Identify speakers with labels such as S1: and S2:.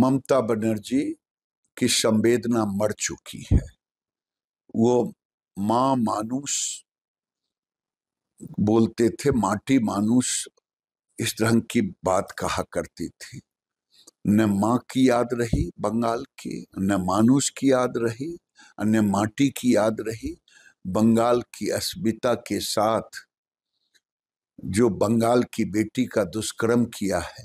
S1: ममता बनर्जी की संवेदना मर चुकी है वो माँ मानुष बोलते थे माटी मानुष इस तरह की बात कहा करती थी न माँ की याद रही बंगाल की न मानुष की याद रही न माटी की याद रही बंगाल की अस्मिता के साथ जो बंगाल की बेटी का दुष्कर्म किया है